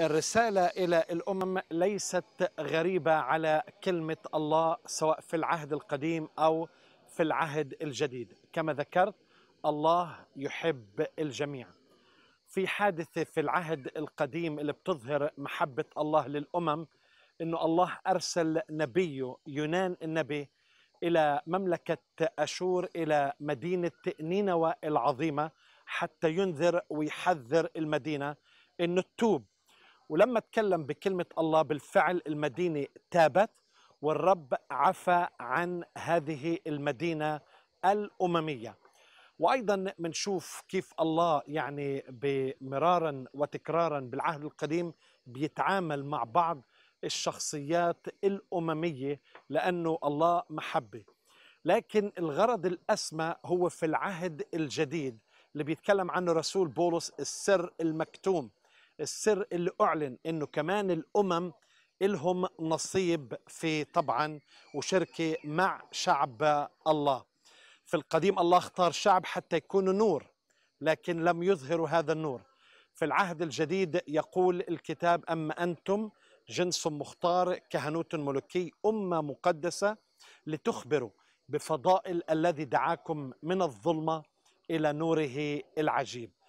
الرسالة إلى الأمم ليست غريبة على كلمة الله سواء في العهد القديم أو في العهد الجديد كما ذكرت الله يحب الجميع في حادثة في العهد القديم اللي بتظهر محبة الله للأمم أنه الله أرسل نبيه يونان النبي إلى مملكة أشور إلى مدينة نينوى العظيمة حتى ينذر ويحذر المدينة أن تتوب ولما تكلم بكلمة الله بالفعل المدينة تابت والرب عفى عن هذه المدينة الأممية وأيضا بنشوف كيف الله يعني بمرارا وتكرارا بالعهد القديم بيتعامل مع بعض الشخصيات الأممية لأنه الله محبة لكن الغرض الأسمى هو في العهد الجديد اللي بيتكلم عنه رسول بولس السر المكتوم السر اللي أعلن أنه كمان الأمم إلهم نصيب في طبعا وشركة مع شعب الله في القديم الله اختار شعب حتى يكونوا نور لكن لم يظهروا هذا النور في العهد الجديد يقول الكتاب أما أنتم جنس مختار كهنوت ملوكي أمة مقدسة لتخبروا بفضائل الذي دعاكم من الظلمة إلى نوره العجيب